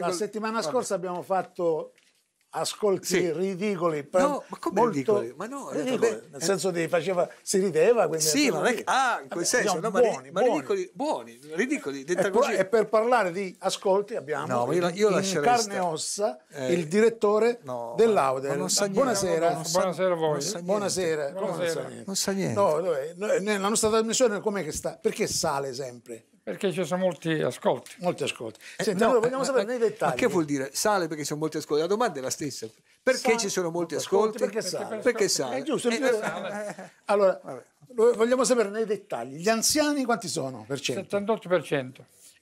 fantastico. La settimana scorsa abbiamo fatto ascolti sì. ridicoli. No, ma come ridicoli? Ma no, ridicoli, vabbè, nel senso che faceva, si rideva. Sì, ma non è che, ah, in quel vabbè, senso, no, buoni, ma, buoni. ridicoli, buoni, ridicoli, detta e, così. Per, e per parlare di ascolti abbiamo no, io, io in carne e ossa eh. il direttore no, dell'Aude. Buonasera. buonasera a voi. buonasera. Non sa niente. nella nostra trasmissione com'è che sta? Perché sale sempre? Perché ci sono molti ascolti. Molti ascolti. Eh, Senti, eh, no, allora vogliamo eh, sapere ma, nei dettagli. Ma che vuol dire? Sale perché ci sono molti ascolti? La domanda è la stessa. Perché sale, ci sono molti ascolti? Perché, sale. Perché sale. Eh, è giusto. Eh, sale. Allora, Vabbè. vogliamo sapere nei dettagli. Gli anziani quanti sono? Per 78%.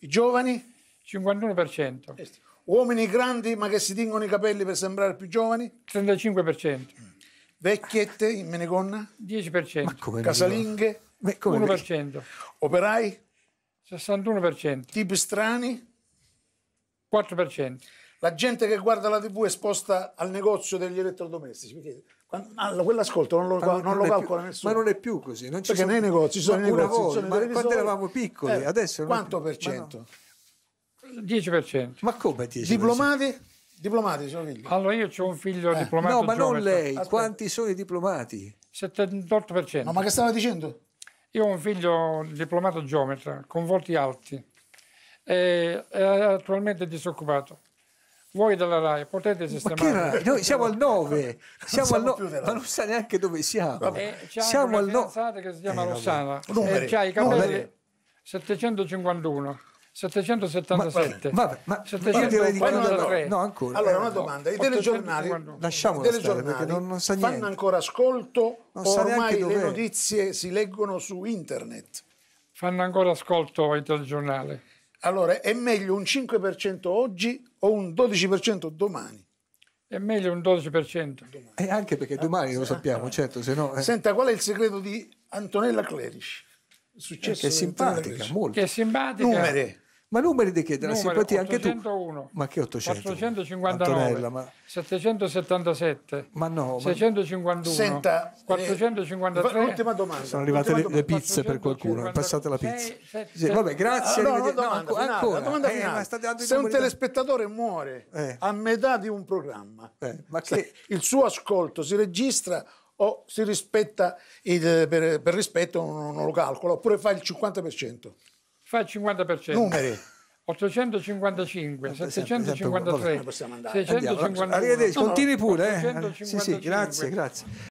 I giovani? 51%. Uomini grandi ma che si tingono i capelli per sembrare più giovani? 35%. Vecchiette in menegonna? 10%. Ma come Casalinghe? Ma come 1%. Operai? 61%. Tipi strani? 4%. La gente che guarda la TV è esposta al negozio degli elettrodomestici. allora, ah, quell'ascolto non lo, non lo calcola più, nessuno. Ma non è più così. Non ci Perché sono, nei negozi ci sono i negozi. Volta, sono ma quando eravamo piccoli, eh, adesso. Quanto per cento? No. 10%. Ma come 10%? Diplomati? Diplomati sono figli. Allora io ho un figlio eh. diplomato. No, ma non geometro. lei. Aspetta. Quanti sono i diplomati? 78%. No, ma che stava dicendo? Io ho un figlio diplomato geometra, con volti alti, è attualmente disoccupato. Voi della RAI potete sistemare. noi siamo al 9, siamo siamo al 9 ma non sa neanche dove siamo. E c'è siamo al 9. No... che si chiama eh, Rossana, e ha i capelli no, 751 777. Vabbè, ma 743. Quando... No, ancora. Allora, una eh, domanda. I telegiornali, lasciamo telegiornali non, non sa fanno ancora ascolto non ormai le notizie si leggono su internet? Fanno ancora ascolto ai telegiornali. Allora, è meglio un 5% oggi o un 12% domani? È meglio un 12%. E eh, anche perché domani lo sappiamo, ah. certo, se no... Eh. Senta, qual è il segreto di Antonella Clerici? Successo che è simpatica, molto. Che è simpatica. Numere. Ma numeri di che? Della numeri, simpatia 801, anche tu? Ma che 800? 859, Antonella, ma... 777, ma no, 651, senta, 453. Eh, l'ultima domanda. Sono arrivate le, le, pizze per qualcuno, è la pizza. 7, sì, vabbè, grazie. Allora, ah, una domanda, no, finale, ancora. Domanda eh, finale. Eh, Se un telespettatore da... muore eh. a metà di un programma, eh, ma che... il suo ascolto si registra o si rispetta il, per, per rispetto non, non lo calcola, oppure fa il 50%? fa il 50%. Numeri. 855, 753, 651. Arrivederci, continui pure. Eh? Sì, sì, grazie, grazie.